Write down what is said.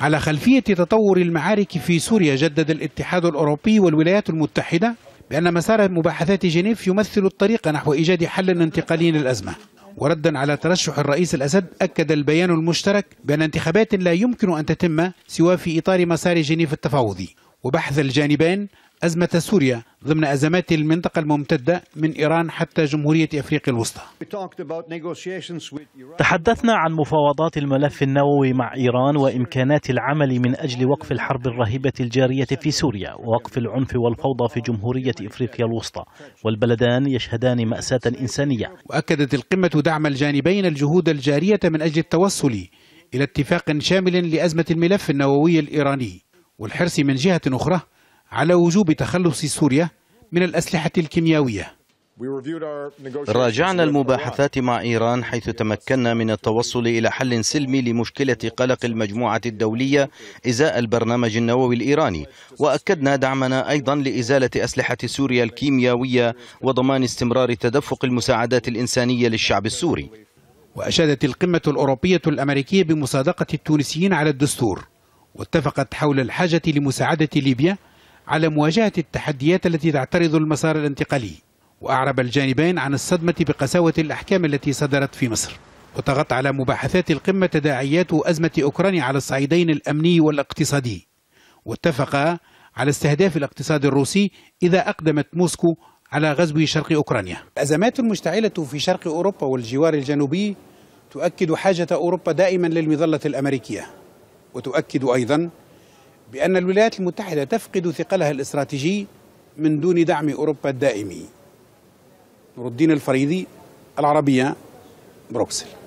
على خلفية تطور المعارك في سوريا جدد الاتحاد الأوروبي والولايات المتحدة بأن مسار مباحثات جنيف يمثل الطريق نحو إيجاد حل انتقالي للأزمة وردا على ترشح الرئيس الأسد أكد البيان المشترك بأن انتخابات لا يمكن أن تتم سوى في إطار مسار جنيف التفاوضي وبحث الجانبين أزمة سوريا ضمن أزمات المنطقة الممتدة من إيران حتى جمهورية أفريقيا الوسطى تحدثنا عن مفاوضات الملف النووي مع إيران وإمكانات العمل من أجل وقف الحرب الرهيبة الجارية في سوريا ووقف العنف والفوضى في جمهورية أفريقيا الوسطى والبلدان يشهدان مأساة إنسانية وأكدت القمة دعم الجانبين الجهود الجارية من أجل التوصل إلى اتفاق شامل لأزمة الملف النووي الإيراني والحرص من جهة أخرى على وجوب تخلص سوريا من الأسلحة الكيميائية راجعنا المباحثات مع إيران حيث تمكنا من التوصل إلى حل سلمي لمشكلة قلق المجموعة الدولية إزاء البرنامج النووي الإيراني وأكدنا دعمنا أيضا لإزالة أسلحة سوريا الكيميائية وضمان استمرار تدفق المساعدات الإنسانية للشعب السوري وأشادت القمة الأوروبية الأمريكية بمصادقة التونسيين على الدستور واتفقت حول الحاجة لمساعدة ليبيا على مواجهة التحديات التي تعترض المسار الانتقالي وأعرب الجانبين عن الصدمة بقساوة الأحكام التي صدرت في مصر وتغط على مباحثات القمة تداعيات أزمة أوكرانيا على الصعيدين الأمني والاقتصادي واتفقا على استهداف الاقتصاد الروسي إذا أقدمت موسكو على غزو شرق أوكرانيا الأزمات المشتعلة في شرق أوروبا والجوار الجنوبي تؤكد حاجة أوروبا دائما للمظلة الأمريكية وتؤكد أيضا بأن الولايات المتحدة تفقد ثقلها الاستراتيجي من دون دعم أوروبا الدائمي نور الدين الفريدي العربية بروكسل